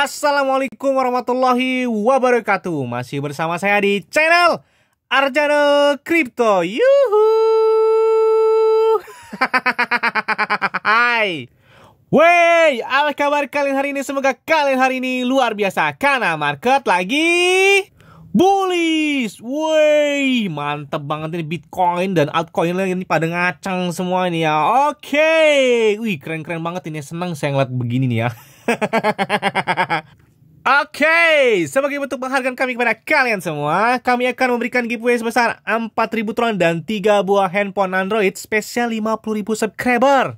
Assalamualaikum warahmatullahi wabarakatuh Masih bersama saya di channel Arjano Crypto Yuhu Hai Wey, apa kabar kalian hari ini? Semoga kalian hari ini luar biasa Karena market lagi bullish. Wey, mantep banget ini Bitcoin dan altcoin ini pada ngacang semua ini ya. Oke, okay. wih keren-keren banget ini. Senang saya ngeliat begini nih ya. Oke, okay, sebagai bentuk penghargaan kami kepada kalian semua, kami akan memberikan giveaway sebesar 4000 tron dan 3 buah handphone Android spesial 50.000 subscriber.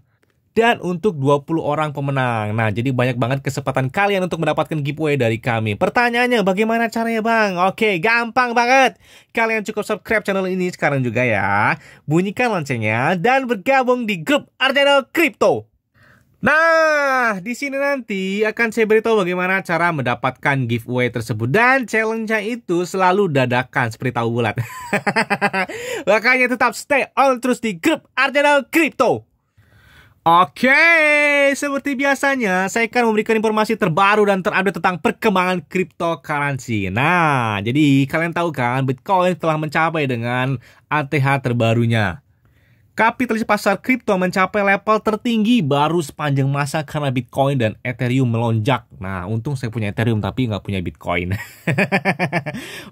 Dan untuk 20 orang pemenang. Nah, jadi banyak banget kesempatan kalian untuk mendapatkan giveaway dari kami. Pertanyaannya, bagaimana caranya bang? Oke, okay, gampang banget. Kalian cukup subscribe channel ini sekarang juga ya. Bunyikan loncengnya dan bergabung di grup Arjano Crypto. Nah, di sini nanti akan saya beritahu bagaimana cara mendapatkan giveaway tersebut dan challenge-nya itu selalu dadakan seperti tahu bulat. Makanya tetap stay on terus di grup Arsenal Crypto. Oke, seperti biasanya saya akan memberikan informasi terbaru dan terupdate tentang perkembangan cryptocurrency. Nah, jadi kalian tahu kan Bitcoin telah mencapai dengan ATH terbarunya. Kapitalis pasar kripto mencapai level tertinggi baru sepanjang masa karena Bitcoin dan Ethereum melonjak. Nah, untung saya punya Ethereum tapi nggak punya Bitcoin. Oke,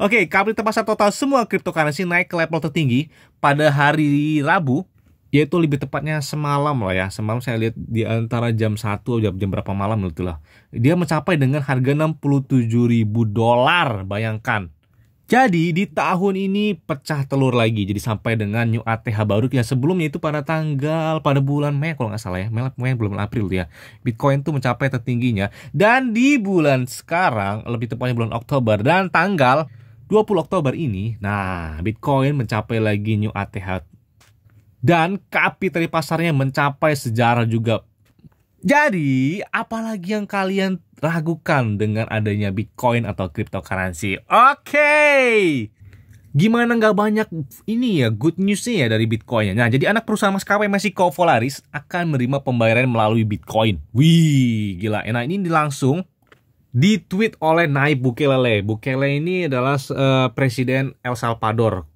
okay, kapitalisasi pasar total semua cryptocurrency naik ke level tertinggi pada hari Rabu yaitu lebih tepatnya semalam lah ya semalam saya lihat di antara jam 1 atau jam berapa malam itu lah dia mencapai dengan harga 67.000 dolar bayangkan jadi di tahun ini pecah telur lagi. Jadi sampai dengan new ATH baru yang sebelumnya itu pada tanggal pada bulan Mei kalau nggak salah ya. Mei, Mei belum April ya. Bitcoin tuh mencapai tertingginya dan di bulan sekarang lebih tepatnya bulan Oktober dan tanggal 20 Oktober ini, nah Bitcoin mencapai lagi new ATH dan kapi pasarnya mencapai sejarah juga jadi, apalagi yang kalian ragukan dengan adanya Bitcoin atau cryptocurrency? Oke, okay. gimana nggak banyak ini ya good newsnya ya dari Bitcoinnya. Nah, jadi anak perusahaan maskapai masih Volaris akan menerima pembayaran melalui Bitcoin. Wih, gila. Eh, nah, ini langsung ditweet oleh Nayib Bukelele. Bukele ini adalah uh, presiden El Salvador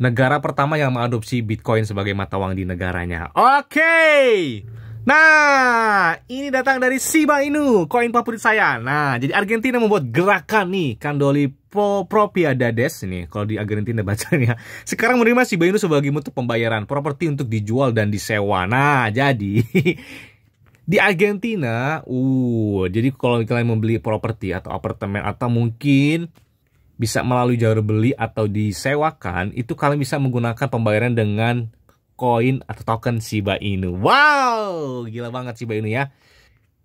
negara pertama yang mengadopsi Bitcoin sebagai mata uang di negaranya. Oke. Okay. Nah, ini datang dari Shiba Inu, koin favorit saya. Nah, jadi Argentina membuat gerakan nih, Propia Dades ini. kalau di Argentina bacanya. Sekarang menerima Shiba Inu sebagai bentuk pembayaran properti untuk dijual dan disewa. Nah, jadi di Argentina, uh, jadi kalau kalian membeli properti atau apartemen atau mungkin bisa melalui jalur beli atau disewakan, itu kalian bisa menggunakan pembayaran dengan koin atau token Shiba Inu. Wow, gila banget Shiba Inu ya.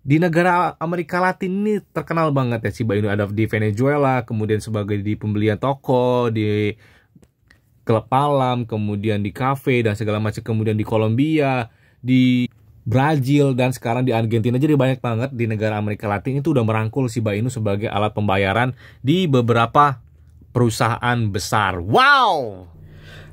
Di negara Amerika Latin ini terkenal banget ya Shiba Inu ada di Venezuela, kemudian sebagai di pembelian toko, di klub malam, kemudian di kafe dan segala macam, kemudian di Kolombia, di Brazil dan sekarang di Argentina jadi banyak banget di negara Amerika Latin itu udah merangkul Shiba Inu sebagai alat pembayaran di beberapa perusahaan besar. Wow!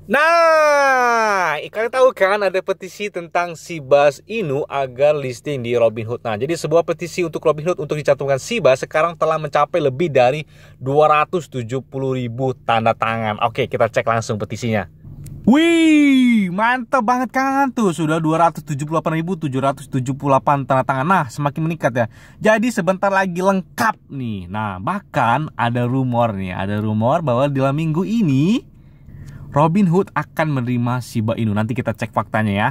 Nah, kalian tahu kan ada petisi tentang Sibas Inu agar listing di Robinhood. Nah, jadi sebuah petisi untuk Robinhood untuk dicantumkan Sibas sekarang telah mencapai lebih dari 270 ribu tanda tangan. Oke, kita cek langsung petisinya. Wih, mantap banget kan tuh. Sudah 278.778 tanda tangan. Nah, semakin meningkat ya. Jadi sebentar lagi lengkap nih. Nah, bahkan ada rumor nih, ada rumor bahwa dalam minggu ini Robin Hood akan menerima Shiba Inu. Nanti kita cek faktanya ya.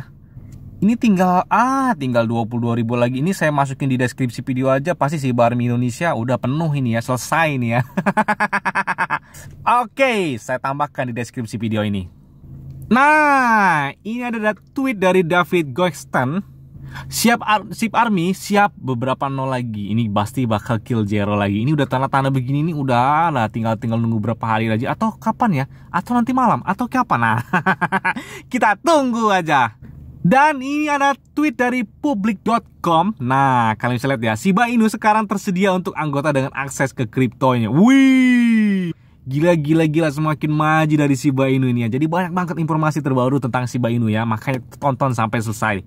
Ini tinggal ah tinggal 22.000 lagi. Ini saya masukin di deskripsi video aja pasti Shiba Army Indonesia udah penuh ini ya, selesai ini ya. Oke, saya tambahkan di deskripsi video ini. Nah, ini ada tweet dari David Goxton siap ar siap army siap beberapa nol lagi ini pasti bakal kill Jero lagi ini udah tanda-tanda begini ini udah lah tinggal tinggal nunggu berapa hari aja atau kapan ya atau nanti malam atau kapan nah kita tunggu aja dan ini ada tweet dari publik.com. Nah, kalian bisa lihat ya, Shiba Inu sekarang tersedia untuk anggota dengan akses ke kriptonya. Wih! Gila, gila, gila semakin maju dari Shiba Inu ini ya. Jadi banyak banget informasi terbaru tentang Shiba Inu ya. Makanya tonton sampai selesai.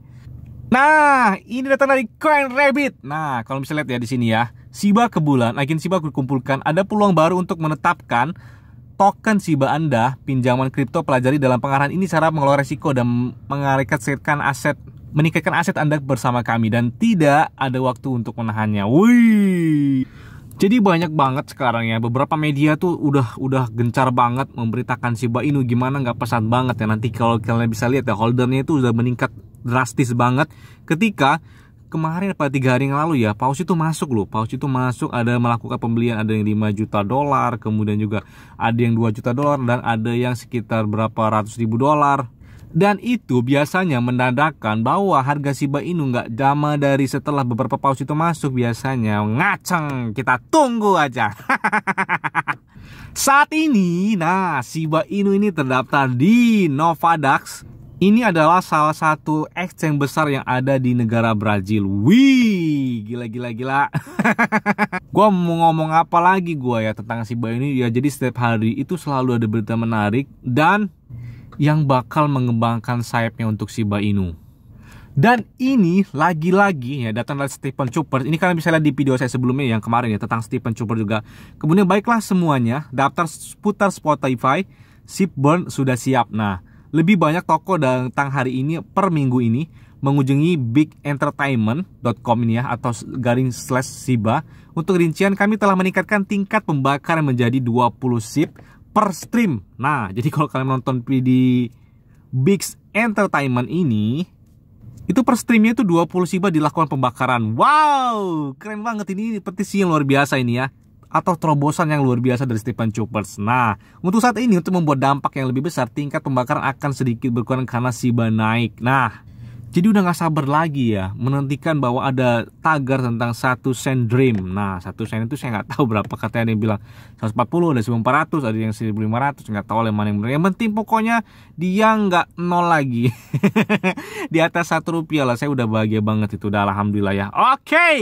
Nah, ini datang dari Coin Rabbit. Nah, kalau bisa lihat ya di sini ya, Siba ke bulan, agen nah, Siba kumpulkan. Ada peluang baru untuk menetapkan token Siba Anda. Pinjaman kripto pelajari dalam pengarahan ini cara mengelola resiko dan mengalihkan aset meningkatkan aset Anda bersama kami dan tidak ada waktu untuk menahannya. Wih. Jadi banyak banget sekarang ya beberapa media tuh udah udah gencar banget memberitakan Shiba Inu gimana nggak pesan banget ya nanti kalau kalian bisa lihat ya holdernya itu udah meningkat drastis banget ketika kemarin apa tiga hari yang lalu ya Paus itu masuk loh Paus itu masuk ada melakukan pembelian ada yang 5 juta dolar kemudian juga ada yang 2 juta dolar dan ada yang sekitar berapa ratus ribu dolar dan itu biasanya menandakan bahwa harga Shiba Inu nggak jama dari setelah beberapa paus itu masuk biasanya ngaceng kita tunggu aja saat ini nah Shiba Inu ini terdaftar di Novadax ini adalah salah satu exchange besar yang ada di negara Brazil. Wih, gila gila gila. gua mau ngomong apa lagi gua ya tentang si Bayu ini ya. Jadi setiap hari itu selalu ada berita menarik dan yang bakal mengembangkan sayapnya untuk si ini. Dan ini lagi-lagi ya datang dari Stephen Chopper. Ini kalian bisa lihat di video saya sebelumnya yang kemarin ya tentang Stephen Chopper juga. Kemudian baiklah semuanya daftar putar Spotify. Sipburn sudah siap. Nah, lebih banyak toko datang hari ini per minggu ini mengunjungi bigentertainment.com ini ya atau garing slash siba. Untuk rincian kami telah meningkatkan tingkat pembakaran menjadi 20 sip per stream. Nah, jadi kalau kalian nonton di Big Entertainment ini itu per streamnya itu 20 siba dilakukan pembakaran. Wow, keren banget ini petisi yang luar biasa ini ya atau terobosan yang luar biasa dari Stephen Choppers. Nah, untuk saat ini untuk membuat dampak yang lebih besar, tingkat pembakaran akan sedikit berkurang karena Shiba naik. Nah, jadi udah nggak sabar lagi ya menantikan bahwa ada tagar tentang satu sen dream. Nah, satu sen itu saya nggak tahu berapa katanya ada yang bilang 140, ada 1400, ada yang 1500, nggak tahu oleh mana yang benar. Yang penting pokoknya dia nggak nol lagi. Di atas satu rupiah lah, saya udah bahagia banget itu. Udah alhamdulillah ya. Oke. Okay.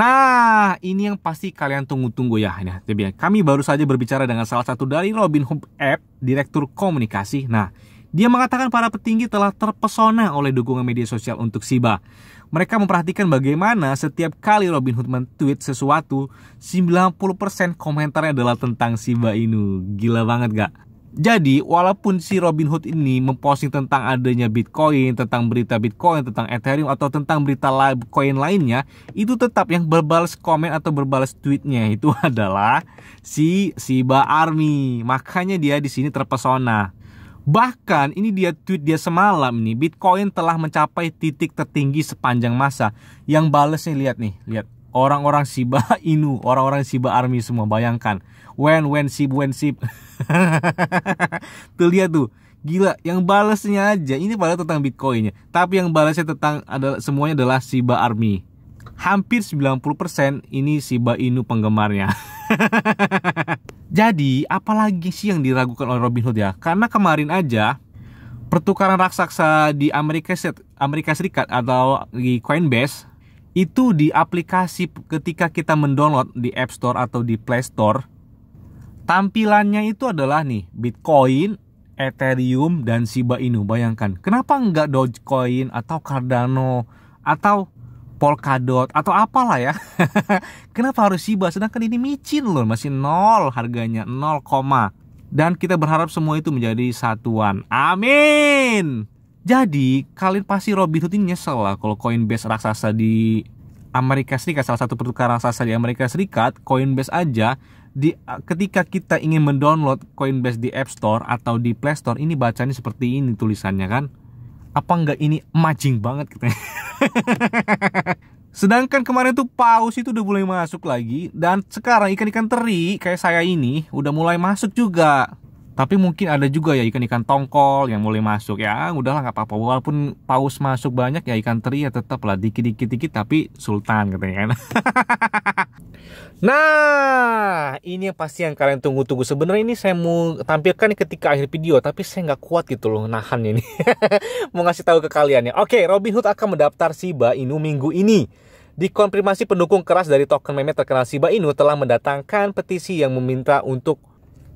Nah, ini yang pasti kalian tunggu-tunggu ya. Nah, kami baru saja berbicara dengan salah satu dari Robin Hood App, Direktur Komunikasi. Nah, dia mengatakan para petinggi telah terpesona oleh dukungan media sosial untuk Siba. Mereka memperhatikan bagaimana setiap kali Robin Hood men-tweet sesuatu, 90% komentarnya adalah tentang Siba Inu. Gila banget gak? Jadi walaupun si Robin Hood ini memposting tentang adanya Bitcoin, tentang berita Bitcoin, tentang Ethereum atau tentang berita koin lainnya, itu tetap yang berbalas komen atau berbalas tweetnya itu adalah si Siba Army. Makanya dia di sini terpesona. Bahkan ini dia tweet dia semalam nih, Bitcoin telah mencapai titik tertinggi sepanjang masa. Yang balesnya lihat nih, lihat orang-orang Siba Inu, orang-orang Siba Army semua bayangkan when when sip when sip tuh lihat tuh gila yang balesnya aja ini pada tentang bitcoinnya tapi yang balesnya tentang adalah semuanya adalah Shiba Army hampir 90% ini Shiba Inu penggemarnya jadi apalagi sih yang diragukan oleh Robin Hood ya karena kemarin aja pertukaran raksasa di Amerika Amerika Serikat atau di Coinbase itu di aplikasi ketika kita mendownload di App Store atau di Play Store Tampilannya itu adalah nih Bitcoin, Ethereum dan Shiba Inu. Bayangkan, kenapa nggak Dogecoin atau Cardano atau Polkadot atau apalah ya? kenapa harus Shiba sedangkan ini micin loh, masih nol harganya, nol koma. dan kita berharap semua itu menjadi satuan. Amin. Jadi kalian pasti Robinhood ini nyesel lah kalau Coinbase raksasa di Amerika Serikat salah satu pertukaran raksasa di Amerika Serikat Coinbase aja di ketika kita ingin mendownload Coinbase di App Store atau di Play Store ini bacanya seperti ini tulisannya kan apa enggak ini macing banget kita gitu. sedangkan kemarin tuh paus itu udah mulai masuk lagi dan sekarang ikan-ikan teri kayak saya ini udah mulai masuk juga tapi mungkin ada juga ya ikan-ikan tongkol yang mulai masuk ya udahlah nggak apa-apa walaupun paus masuk banyak ya ikan teri ya lah dikit-dikit-dikit tapi sultan katanya kan nah ini yang pasti yang kalian tunggu-tunggu sebenarnya ini saya mau tampilkan ketika akhir video tapi saya nggak kuat gitu loh nahan ini mau ngasih tahu ke kalian ya oke Robin Hood akan mendaftar Siba Inu minggu ini Dikonfirmasi pendukung keras dari token meme terkenal Siba Inu telah mendatangkan petisi yang meminta untuk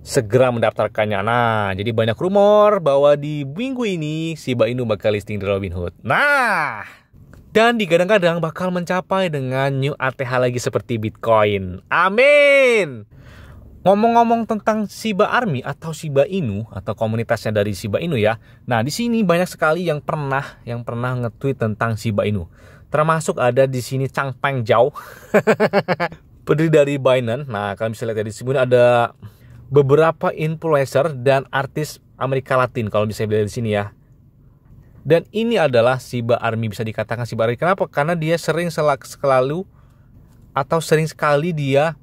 segera mendaftarkannya. Nah, jadi banyak rumor bahwa di minggu ini Shiba Inu bakal listing di Robinhood. Nah, dan digadang-gadang bakal mencapai dengan new ATH lagi seperti Bitcoin. Amin. Ngomong-ngomong tentang Shiba Army atau Shiba Inu atau komunitasnya dari Shiba Inu ya. Nah, di sini banyak sekali yang pernah yang pernah nge-tweet tentang Shiba Inu. Termasuk ada di sini Changpeng Jauh. Pendiri dari Binance. Nah, kalian bisa lihat ya di sini ada beberapa influencer dan artis Amerika Latin kalau bisa dilihat di sini ya. Dan ini adalah Siba Army bisa dikatakan Siba Army. Kenapa? Karena dia sering selak selalu atau sering sekali dia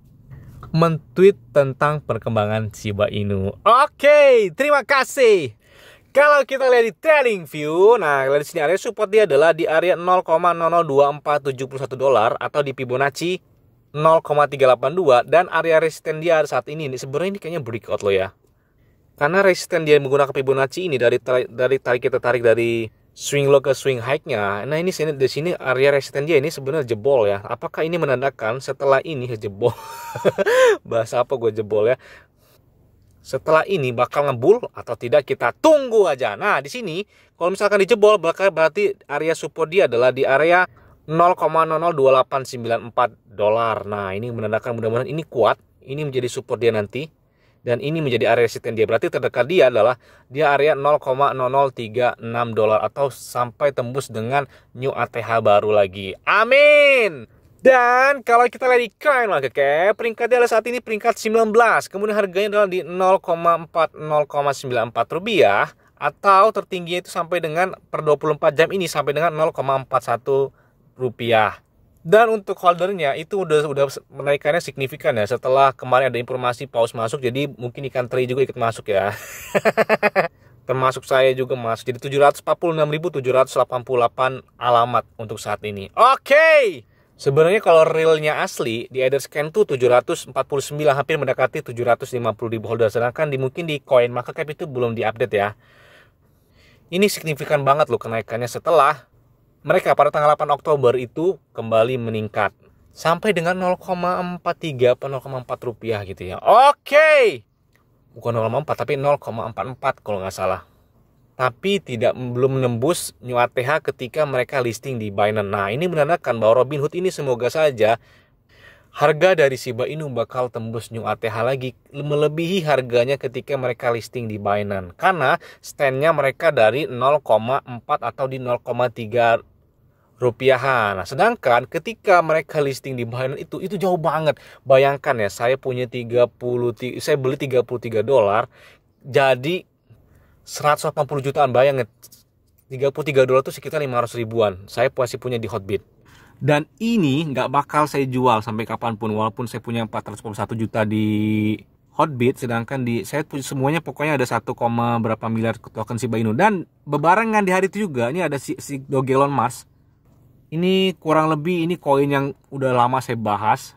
mentweet tentang perkembangan Shiba Inu. Oke, terima kasih. Kalau kita lihat di trading view, nah lihat di sini area support dia adalah di area 0,002471 dolar atau di Fibonacci 0,382 dan area resisten dia saat ini ini sebenarnya ini kayaknya breakout loh ya. Karena resisten dia menggunakan Fibonacci ini dari dari tarik kita tarik dari swing low ke swing high-nya. Nah, ini sini di sini area resisten dia ini sebenarnya jebol ya. Apakah ini menandakan setelah ini jebol? Bahasa apa gue jebol ya? Setelah ini bakal ngebul atau tidak kita tunggu aja. Nah, di sini kalau misalkan dijebol bakal berarti area support dia adalah di area 0,002894 dolar. Nah, ini menandakan mudah-mudahan ini kuat, ini menjadi support dia nanti dan ini menjadi area resisten dia. Berarti terdekat dia adalah dia area 0,0036 dolar atau sampai tembus dengan new ATH baru lagi. Amin. Dan kalau kita lihat di coin market cap, peringkatnya adalah saat ini peringkat 19. Kemudian harganya adalah di 0,40,94 rupiah atau tertingginya itu sampai dengan per 24 jam ini sampai dengan 0,41 rupiah. Dan untuk holdernya itu udah udah menaikannya signifikan ya setelah kemarin ada informasi paus masuk jadi mungkin ikan teri juga ikut masuk ya. Termasuk saya juga masuk jadi 746.788 alamat untuk saat ini. Oke. Okay! Sebenarnya kalau realnya asli di Scan tuh 749 hampir mendekati 750 ribu holder sedangkan di mungkin di coin maka cap itu belum diupdate ya. Ini signifikan banget loh kenaikannya setelah mereka pada tanggal 8 Oktober itu kembali meningkat sampai dengan 0,43 atau 0,4 rupiah gitu ya. Oke. Okay. Bukan 0,4 tapi 0,44 kalau nggak salah. Tapi tidak belum menembus new ATH ketika mereka listing di Binance. Nah, ini menandakan bahwa Robinhood ini semoga saja harga dari Shiba Inu bakal tembus new ATH lagi melebihi harganya ketika mereka listing di Binance karena standnya mereka dari 0,4 atau di 0,3 rupiahan. Nah, sedangkan ketika mereka listing di Binance itu itu jauh banget. Bayangkan ya, saya punya 30 saya beli 33 dolar jadi 180 jutaan bayangin. 33 dolar itu sekitar 500 ribuan. Saya masih punya di Hotbit. Dan ini nggak bakal saya jual sampai kapanpun walaupun saya punya 441 juta di Hotbit sedangkan di saya punya semuanya pokoknya ada 1, berapa miliar token Shiba Inu dan bebarengan di hari itu juga ini ada si, si Dogelon Mars ini kurang lebih ini koin yang udah lama saya bahas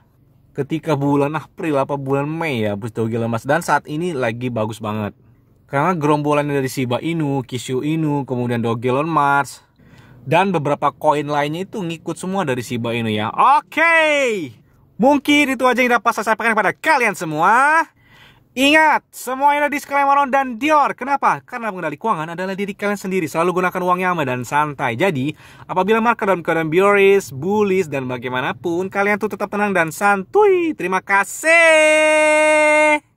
ketika bulan April apa bulan Mei ya bus doge lemas dan saat ini lagi bagus banget. Karena gerombolan dari Shiba Inu, Kishu Inu, kemudian doge Mars dan beberapa koin lainnya itu ngikut semua dari Shiba Inu ya. Oke. Okay. Mungkin itu aja yang dapat saya sampaikan kepada kalian semua. Ingat, semua ini disclaimer on dan Dior. Kenapa? Karena mengendali keuangan adalah diri kalian sendiri. Selalu gunakan uang yang aman dan santai. Jadi, apabila market dalam keadaan bearish, bullish, dan bagaimanapun, kalian tuh tetap tenang dan santuy. Terima kasih.